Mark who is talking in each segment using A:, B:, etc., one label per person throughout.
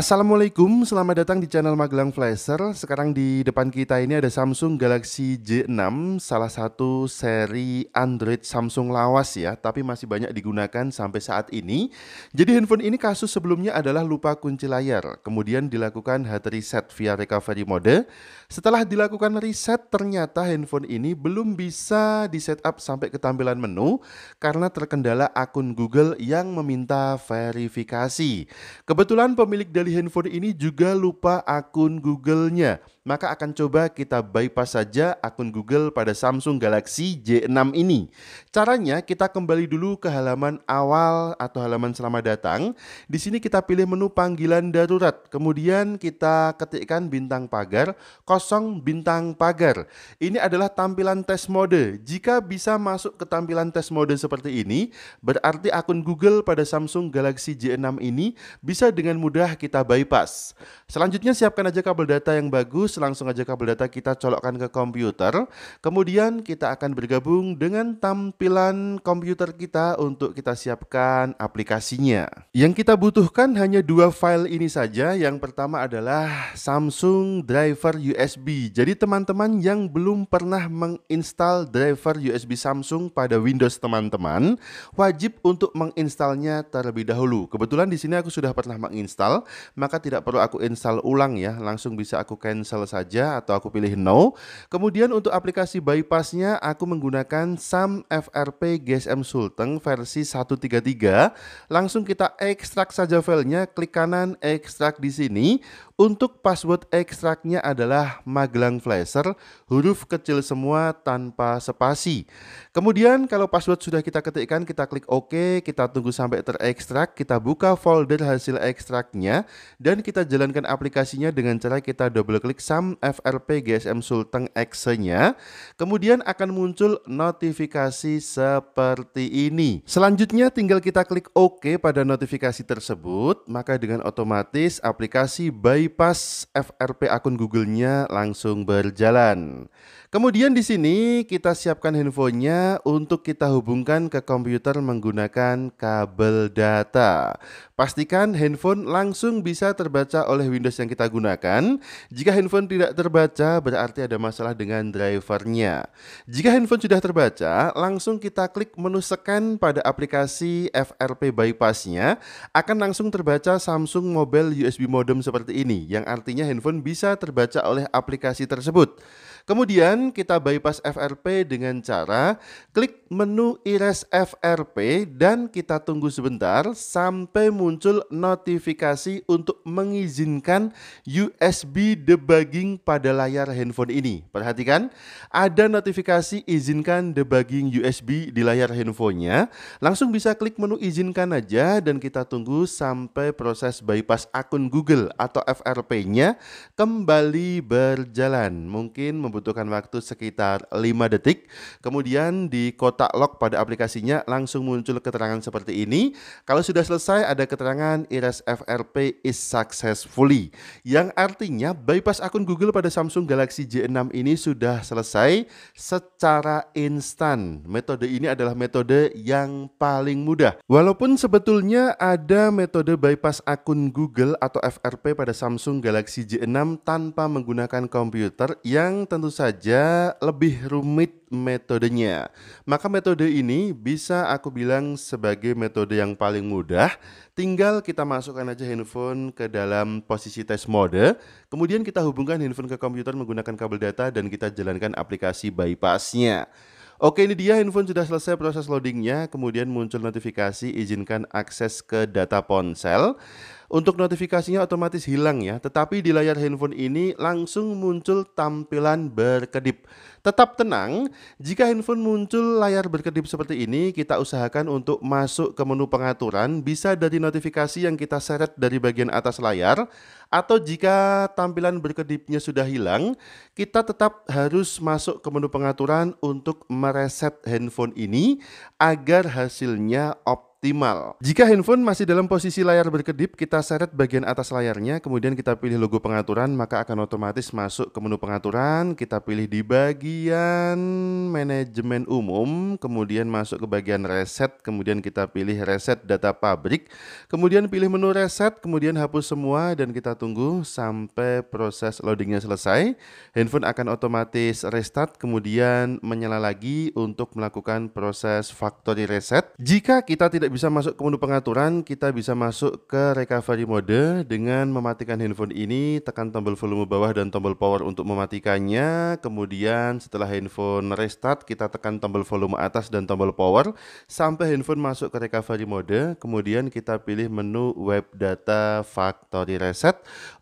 A: Assalamualaikum, selamat datang di channel Magelang Flasher. Sekarang di depan kita ini ada Samsung Galaxy J6, salah satu seri Android Samsung lawas ya, tapi masih banyak digunakan sampai saat ini. Jadi handphone ini kasus sebelumnya adalah lupa kunci layar, kemudian dilakukan hard reset via recovery mode. Setelah dilakukan reset, ternyata handphone ini belum bisa di setup sampai ke tampilan menu karena terkendala akun Google yang meminta verifikasi. Kebetulan pemilik dari beli handphone ini juga lupa akun Google-nya. Maka akan coba kita bypass saja akun Google pada Samsung Galaxy J6 ini. Caranya kita kembali dulu ke halaman awal atau halaman selamat datang. Di sini kita pilih menu panggilan darurat. Kemudian kita ketikkan bintang pagar, kosong bintang pagar. Ini adalah tampilan tes mode. Jika bisa masuk ke tampilan tes mode seperti ini, berarti akun Google pada Samsung Galaxy J6 ini bisa dengan mudah kita kita bypass. Selanjutnya siapkan aja kabel data yang bagus, langsung aja kabel data kita colokkan ke komputer. Kemudian kita akan bergabung dengan tampilan komputer kita untuk kita siapkan aplikasinya. Yang kita butuhkan hanya dua file ini saja. Yang pertama adalah Samsung driver USB. Jadi teman-teman yang belum pernah menginstal driver USB Samsung pada Windows teman-teman, wajib untuk menginstalnya terlebih dahulu. Kebetulan di sini aku sudah pernah menginstal maka tidak perlu aku install ulang ya, langsung bisa aku cancel saja atau aku pilih no. Kemudian untuk aplikasi bypassnya aku menggunakan SAM FRP GSM Sulteng versi 133. Langsung kita ekstrak saja filenya, klik kanan ekstrak di sini. Untuk password ekstraknya adalah Magelang Flasher, huruf kecil semua tanpa spasi. Kemudian kalau password sudah kita ketikkan, kita klik OK, kita tunggu sampai terekstrak, kita buka folder hasil ekstraknya dan kita jalankan aplikasinya dengan cara kita double klik SAM FRP GSM Sultan x nya Kemudian akan muncul notifikasi seperti ini. Selanjutnya tinggal kita klik OK pada notifikasi tersebut, maka dengan otomatis aplikasi bypass FRP akun Google-nya langsung berjalan. Kemudian di sini kita siapkan handphonenya untuk kita hubungkan ke komputer menggunakan kabel data. Pastikan handphone langsung bisa terbaca oleh Windows yang kita gunakan. Jika handphone tidak terbaca berarti ada masalah dengan drivernya. Jika handphone sudah terbaca, langsung kita klik menu scan pada aplikasi FRP bypassnya akan langsung terbaca Samsung Mobile USB modem seperti ini yang artinya handphone bisa terbaca oleh aplikasi tersebut. Kemudian kita bypass FRP dengan cara klik menu Erase FRP dan kita tunggu sebentar sampai muncul notifikasi untuk mengizinkan USB debugging pada layar handphone ini. Perhatikan, ada notifikasi izinkan debugging USB di layar handphonenya. Langsung bisa klik menu izinkan aja dan kita tunggu sampai proses bypass akun Google atau FRP-nya kembali berjalan. Mungkin membutuhkan membutuhkan waktu sekitar 5 detik. Kemudian di kotak lock pada aplikasinya langsung muncul keterangan seperti ini. Kalau sudah selesai ada keterangan iris FRP is successfully yang artinya bypass akun Google pada Samsung Galaxy J6 ini sudah selesai secara instan. Metode ini adalah metode yang paling mudah. Walaupun sebetulnya ada metode bypass akun Google atau FRP pada Samsung Galaxy J6 tanpa menggunakan komputer yang tentu tentu saja lebih rumit metodenya. Maka metode ini bisa aku bilang sebagai metode yang paling mudah. Tinggal kita masukkan aja handphone ke dalam posisi test mode, kemudian kita hubungkan handphone ke komputer menggunakan kabel data dan kita jalankan aplikasi bypassnya. Oke ini dia handphone sudah selesai proses loadingnya, kemudian muncul notifikasi izinkan akses ke data ponsel. Untuk notifikasinya otomatis hilang ya, tetapi di layar handphone ini langsung muncul tampilan berkedip. Tetap tenang, jika handphone muncul layar berkedip seperti ini, kita usahakan untuk masuk ke menu pengaturan bisa dari notifikasi yang kita seret dari bagian atas layar atau jika tampilan berkedipnya sudah hilang, kita tetap harus masuk ke menu pengaturan untuk mereset handphone ini agar hasilnya optimal optimal. Jika handphone masih dalam posisi layar berkedip, kita seret bagian atas layarnya, kemudian kita pilih logo pengaturan, maka akan otomatis masuk ke menu pengaturan, kita pilih di bagian manajemen umum, kemudian masuk ke bagian reset, kemudian kita pilih reset data pabrik, kemudian pilih menu reset, kemudian hapus semua, dan kita tunggu sampai proses loadingnya selesai. Handphone akan otomatis restart, kemudian menyala lagi untuk melakukan proses factory reset. Jika kita tidak bisa masuk ke menu pengaturan, kita bisa masuk ke recovery mode dengan mematikan handphone ini, tekan tombol volume bawah dan tombol power untuk mematikannya. Kemudian setelah handphone restart, kita tekan tombol volume atas dan tombol power sampai handphone masuk ke recovery mode. Kemudian kita pilih menu web data factory reset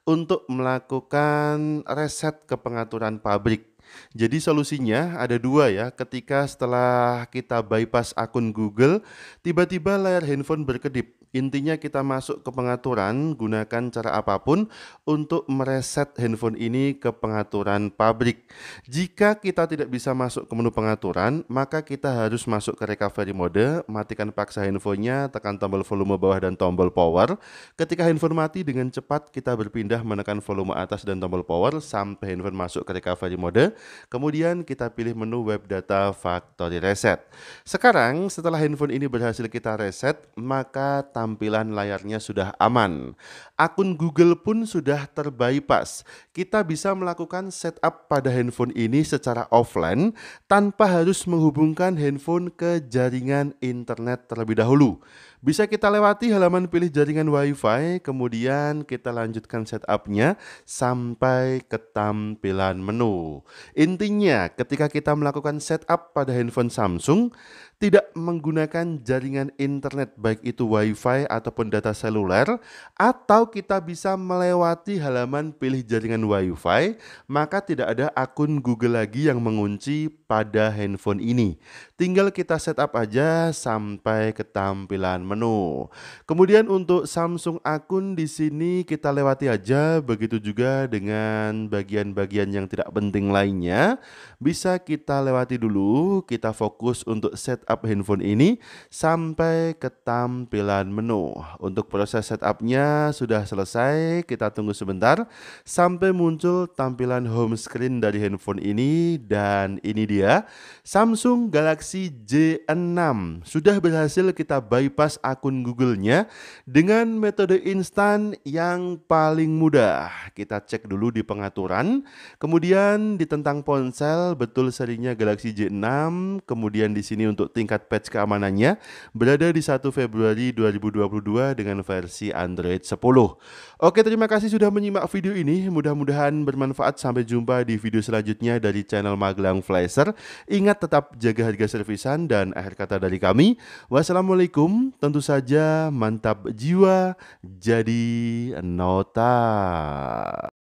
A: untuk melakukan reset ke pengaturan pabrik jadi solusinya ada dua ya. Ketika setelah kita bypass akun Google, tiba-tiba layar handphone berkedip Intinya kita masuk ke pengaturan, gunakan cara apapun untuk mereset handphone ini ke pengaturan pabrik. Jika kita tidak bisa masuk ke menu pengaturan, maka kita harus masuk ke recovery mode, matikan paksa handphonenya, tekan tombol volume bawah dan tombol power. Ketika handphone mati, dengan cepat kita berpindah menekan volume atas dan tombol power sampai handphone masuk ke recovery mode. Kemudian kita pilih menu web data factory reset. Sekarang setelah handphone ini berhasil kita reset, maka tampilan layarnya sudah aman. Akun Google pun sudah terbypass. Kita bisa melakukan setup pada handphone ini secara offline tanpa harus menghubungkan handphone ke jaringan internet terlebih dahulu. Bisa kita lewati halaman pilih jaringan WiFi, kemudian kita lanjutkan setupnya sampai ke tampilan menu. Intinya, ketika kita melakukan setup pada handphone Samsung, tidak menggunakan jaringan internet baik itu WiFi ataupun data seluler, atau kita bisa melewati halaman pilih jaringan WiFi, maka tidak ada akun Google lagi yang mengunci pada handphone ini. Tinggal kita setup aja sampai ke tampilan menu. Kemudian untuk Samsung akun di sini kita lewati aja, begitu juga dengan bagian-bagian yang tidak penting lainnya. Bisa kita lewati dulu, kita fokus untuk setup handphone ini sampai ke tampilan menu. Untuk proses setupnya sudah selesai, kita tunggu sebentar sampai muncul tampilan home screen dari handphone ini dan ini dia Samsung Galaxy J6 sudah berhasil kita bypass akun Google-nya dengan metode instan yang paling mudah. Kita cek dulu di pengaturan, kemudian di tentang ponsel betul serinya Galaxy J6, kemudian di sini untuk tingkat patch keamanannya berada di 1 Februari 2022 dengan versi Android 10. Oke, terima kasih sudah menyimak video ini. Mudah-mudahan bermanfaat. Sampai jumpa di video selanjutnya dari channel Magelang Flasher. Ingat tetap jaga harga servisan dan akhir kata dari kami. Wassalamualaikum tentu saja mantap jiwa jadi nota.